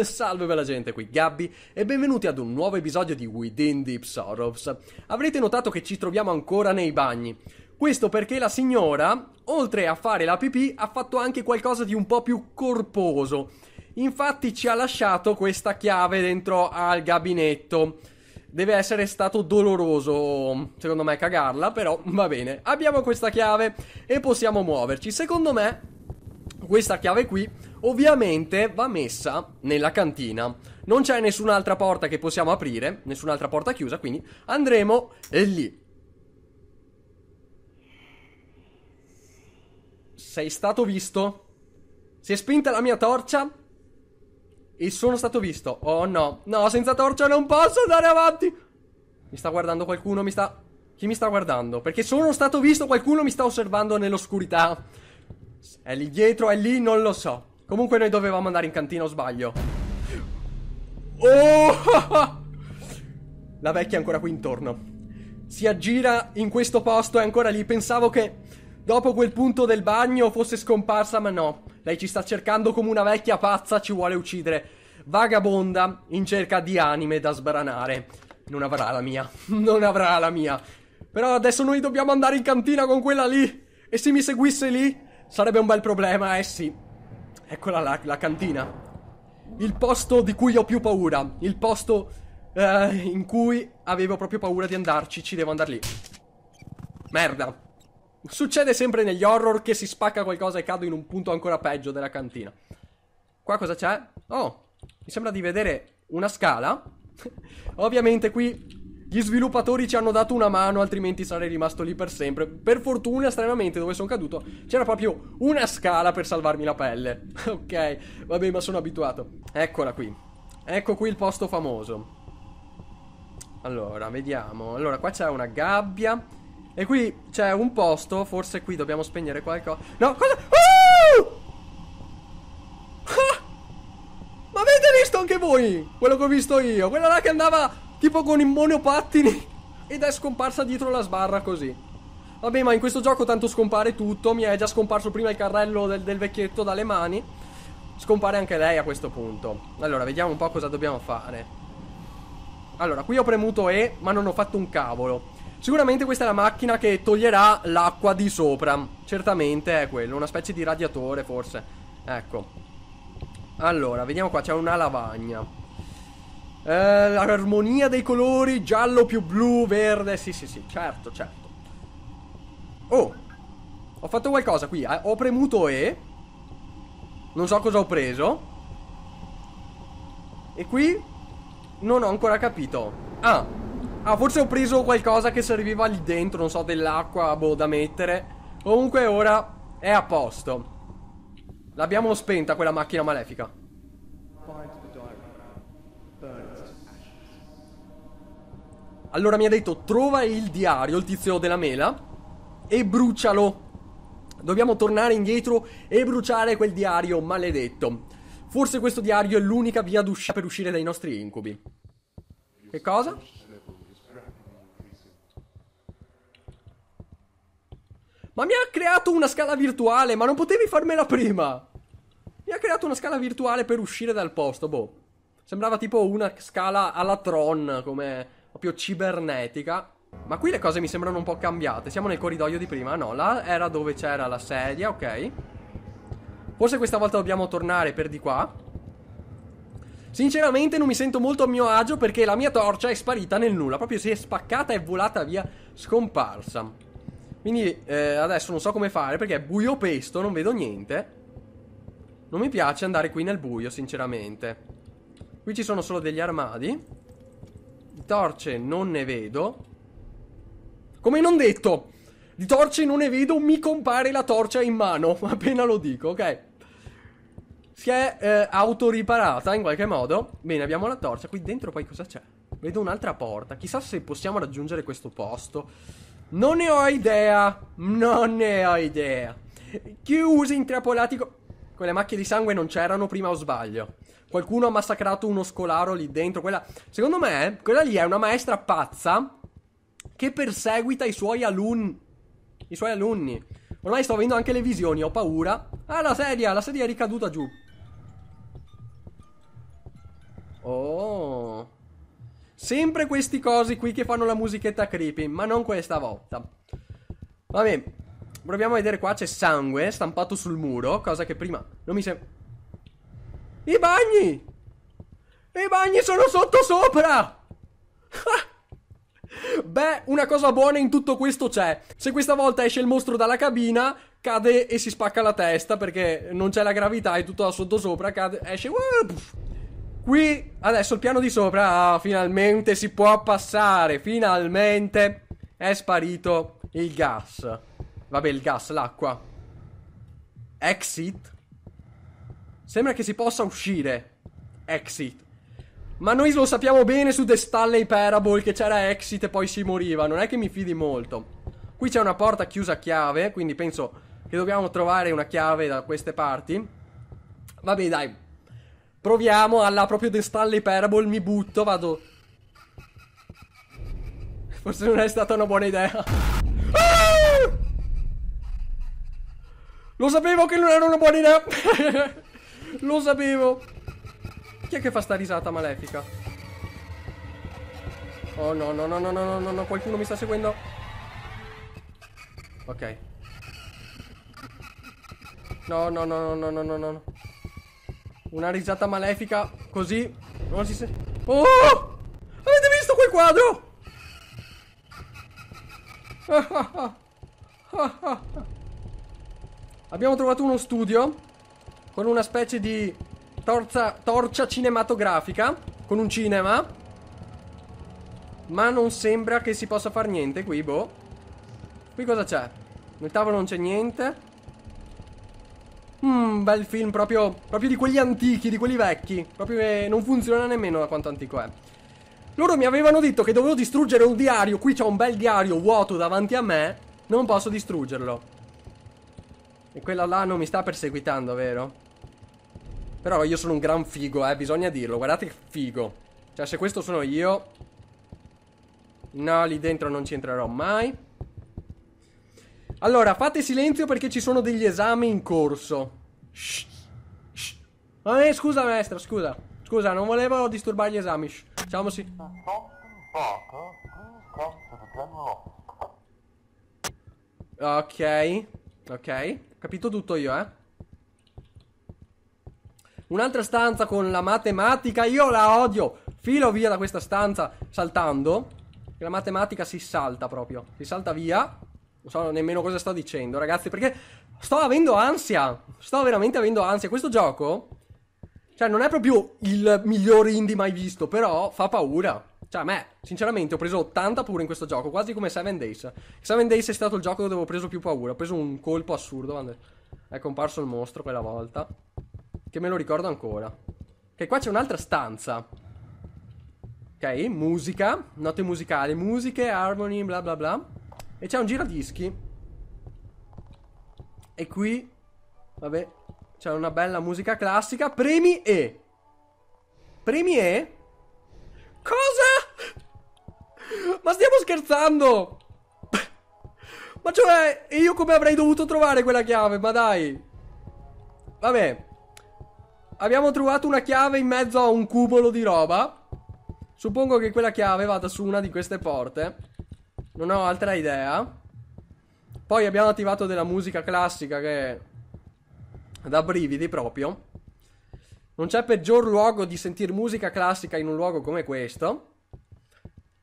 Salve bella gente, qui Gabby e benvenuti ad un nuovo episodio di Within Deep Sorrows. Avrete notato che ci troviamo ancora nei bagni. Questo perché la signora, oltre a fare la pipì, ha fatto anche qualcosa di un po' più corposo. Infatti ci ha lasciato questa chiave dentro al gabinetto. Deve essere stato doloroso, secondo me, cagarla, però va bene. Abbiamo questa chiave e possiamo muoverci. Secondo me, questa chiave qui Ovviamente va messa nella cantina. Non c'è nessun'altra porta che possiamo aprire, nessun'altra porta chiusa, quindi andremo lì. Sei stato visto? Si è spinta la mia torcia? E sono stato visto. Oh no. No, senza torcia non posso andare avanti. Mi sta guardando qualcuno, mi sta... Chi mi sta guardando? Perché sono stato visto, qualcuno mi sta osservando nell'oscurità. È lì dietro, è lì, non lo so. Comunque noi dovevamo andare in cantina o sbaglio Oh La vecchia è ancora qui intorno Si aggira in questo posto è ancora lì Pensavo che dopo quel punto del bagno fosse scomparsa ma no Lei ci sta cercando come una vecchia pazza Ci vuole uccidere Vagabonda in cerca di anime da sbranare Non avrà la mia Non avrà la mia Però adesso noi dobbiamo andare in cantina con quella lì E se mi seguisse lì Sarebbe un bel problema, eh sì Eccola la, la cantina. Il posto di cui ho più paura. Il posto eh, in cui avevo proprio paura di andarci. Ci devo andare lì. Merda. Succede sempre negli horror che si spacca qualcosa e cado in un punto ancora peggio della cantina. Qua cosa c'è? Oh, mi sembra di vedere una scala. Ovviamente qui gli sviluppatori ci hanno dato una mano, altrimenti sarei rimasto lì per sempre. Per fortuna, stranamente, dove sono caduto c'era proprio una scala per salvarmi la pelle. ok, vabbè, ma sono abituato. Eccola qui. Ecco qui il posto famoso. Allora, vediamo. Allora, qua c'è una gabbia. E qui c'è un posto. Forse qui dobbiamo spegnere qualcosa. No, cosa? Uh! Ma avete visto anche voi quello che ho visto io? Quella là che andava Tipo con i monopattini. Ed è scomparsa dietro la sbarra così. Vabbè, ma in questo gioco tanto scompare tutto. Mi è già scomparso prima il carrello del, del vecchietto dalle mani. Scompare anche lei a questo punto. Allora, vediamo un po' cosa dobbiamo fare. Allora, qui ho premuto E, ma non ho fatto un cavolo. Sicuramente questa è la macchina che toglierà l'acqua di sopra. Certamente è quello, una specie di radiatore forse. Ecco. Allora, vediamo qua, c'è una lavagna. Eh, l'armonia dei colori, giallo più blu, verde, sì sì sì, certo, certo. Oh, ho fatto qualcosa qui, eh, ho premuto E, non so cosa ho preso, e qui non ho ancora capito. Ah, ah forse ho preso qualcosa che serviva lì dentro, non so, dell'acqua, boh, da mettere. Comunque ora è a posto. L'abbiamo spenta quella macchina malefica. Allora mi ha detto trova il diario, il tizio della mela, e brucialo. Dobbiamo tornare indietro e bruciare quel diario maledetto. Forse questo diario è l'unica via d'uscita per uscire dai nostri incubi. Che cosa? Ma mi ha creato una scala virtuale, ma non potevi farmela prima. Mi ha creato una scala virtuale per uscire dal posto, boh. Sembrava tipo una scala alla Tron, come proprio cibernetica. Ma qui le cose mi sembrano un po' cambiate. Siamo nel corridoio di prima, no? Là era dove c'era la sedia, ok. Forse questa volta dobbiamo tornare per di qua. Sinceramente non mi sento molto a mio agio perché la mia torcia è sparita nel nulla. Proprio si è spaccata e volata via, scomparsa. Quindi eh, adesso non so come fare perché è buio pesto, non vedo niente. Non mi piace andare qui nel buio, sinceramente. Qui ci sono solo degli armadi torce non ne vedo. Come non detto, di torce non ne vedo, mi compare la torcia in mano, appena lo dico, ok? Si è eh, autoriparata in qualche modo. Bene, abbiamo la torcia. Qui dentro poi cosa c'è? Vedo un'altra porta. Chissà se possiamo raggiungere questo posto. Non ne ho idea. Non ne ho idea. Chiusi, intrappolati. Quelle macchie di sangue non c'erano prima o sbaglio. Qualcuno ha massacrato uno scolaro lì dentro. Quella, secondo me, quella lì è una maestra pazza che perseguita i suoi alunni. I suoi alunni. Ormai sto avendo anche le visioni, ho paura. Ah, la sedia, la sedia è ricaduta giù. Oh. Sempre questi cosi qui che fanno la musichetta creepy, ma non questa volta. Vabbè, proviamo a vedere qua, c'è sangue stampato sul muro, cosa che prima non mi sembra... I bagni! I bagni sono sotto sopra! Beh, una cosa buona in tutto questo c'è. Se questa volta esce il mostro dalla cabina, cade e si spacca la testa perché non c'è la gravità, è tutto da sottosopra, cade, esce... Qui, adesso il piano di sopra, ah, finalmente si può passare, finalmente è sparito il gas. Vabbè, il gas, l'acqua. Exit. Sembra che si possa uscire. Exit. Ma noi lo sappiamo bene su The Stanley Parable che c'era exit e poi si moriva. Non è che mi fidi molto. Qui c'è una porta chiusa a chiave, quindi penso che dobbiamo trovare una chiave da queste parti. Vabbè, dai. Proviamo alla proprio The Stanley Parable, mi butto, vado... Forse non è stata una buona idea. Ah! Lo sapevo che non era una buona idea. Lo sapevo! Chi è che fa sta risata malefica? Oh no, no, no, no, no, no, no, qualcuno mi sta seguendo. Ok. No, no, no, no, no, no, no, no. Una risata malefica così. Non si sente. Oh! Avete visto quel quadro? Abbiamo trovato uno studio con una specie di torza, torcia cinematografica, con un cinema. Ma non sembra che si possa fare niente qui, boh. Qui cosa c'è? Nel tavolo non c'è niente. Mmm, bel film proprio, proprio di quelli antichi, di quelli vecchi. Proprio che eh, non funziona nemmeno da quanto antico è. Loro mi avevano detto che dovevo distruggere un diario. Qui c'è un bel diario vuoto davanti a me. Non posso distruggerlo. E quella là non mi sta perseguitando, vero? Però io sono un gran figo, eh, bisogna dirlo. Guardate che figo. Cioè, se questo sono io... No, lì dentro non ci entrerò mai. Allora, fate silenzio perché ci sono degli esami in corso. Shh. Shh. Ah, eh, scusa, maestra, scusa. Scusa, non volevo disturbare gli esami. Shh. sì Ok. Ok. Capito tutto io, eh. Un'altra stanza con la matematica, io la odio. Filo via da questa stanza saltando. E la matematica si salta proprio. Si salta via. Non so nemmeno cosa sto dicendo, ragazzi, perché sto avendo ansia. Sto veramente avendo ansia. Questo gioco, cioè, non è proprio il miglior indie mai visto, però fa paura. Cioè, a me, sinceramente, ho preso 80 pure in questo gioco, quasi come Seven Days. Seven Days è stato il gioco dove ho preso più paura. Ho preso un colpo assurdo. È comparso il mostro quella volta. Che me lo ricordo ancora. Che qua c'è un'altra stanza. Ok, musica, note musicali, musiche, harmony, bla bla bla. E c'è un giradischi. E qui, vabbè, c'è una bella musica classica. Premi E. Premi E? Cosa? Ma stiamo scherzando! Ma cioè, io come avrei dovuto trovare quella chiave? Ma dai! Vabbè. Abbiamo trovato una chiave in mezzo a un cubolo di roba. Suppongo che quella chiave vada su una di queste porte. Non ho altra idea. Poi abbiamo attivato della musica classica che... Da brividi proprio. Non c'è peggior luogo di sentire musica classica in un luogo come questo.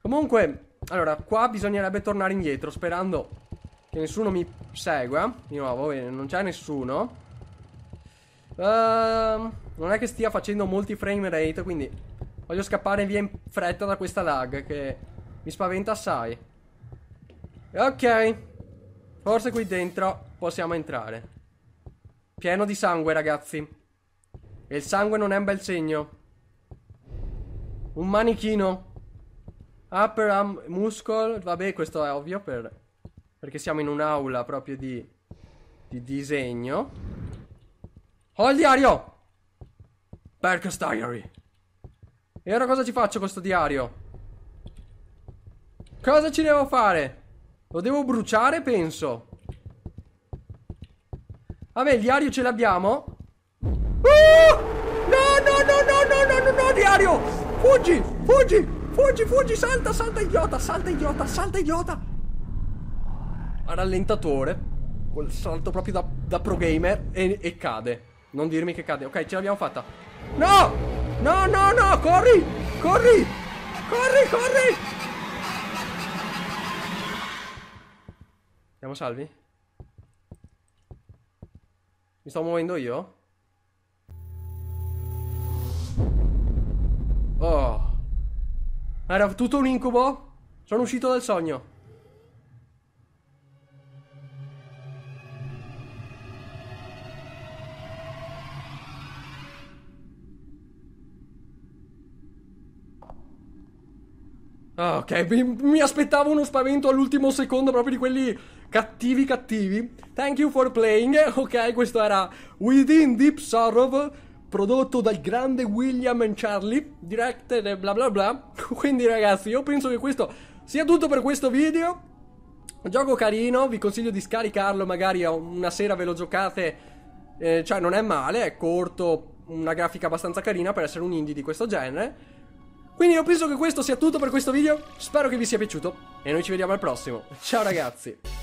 Comunque, allora, qua bisognerebbe tornare indietro sperando che nessuno mi segua. Di nuovo, non c'è nessuno. Uh, non è che stia facendo molti frame rate, quindi voglio scappare via in fretta da questa lag che mi spaventa assai. Ok, forse qui dentro possiamo entrare. Pieno di sangue, ragazzi. E il sangue non è un bel segno. Un manichino. Upper arm muscle. Vabbè, questo è ovvio per... Perché siamo in un'aula proprio di... Di disegno. Ho il diario! Berkus Diary. E ora cosa ci faccio con questo diario? Cosa ci devo fare? Lo devo bruciare, penso. Vabbè, il diario ce l'abbiamo. Uh! No, no, no, no, no, no, no, diario! Fuggi, fuggi, fuggi, fuggi, salta, salta, idiota, salta, idiota, salta, idiota. Rallentatore. Col salto proprio da, da pro gamer e, e cade. Non dirmi che cade. Ok, ce l'abbiamo fatta. No! No, no, no! Corri! Corri! Corri, corri! Siamo salvi? Mi sto muovendo io? Oh! Era tutto un incubo? Sono uscito dal sogno. Ah, ok, mi, mi, aspettavo uno spavento all'ultimo secondo, proprio di quelli cattivi cattivi. Thank you for playing. Ok, questo era Within Deep Sorrow, prodotto dal grande William and Charlie, directed e bla bla bla. Quindi ragazzi, io penso che questo sia tutto per questo video. Gioco carino, vi consiglio di scaricarlo, magari una sera ve lo giocate. Eh, cioè, non è male, è corto, una grafica abbastanza carina per essere un indie di questo genere. Quindi io penso che questo sia tutto per questo video, spero che vi sia piaciuto e noi ci vediamo al prossimo. Ciao ragazzi!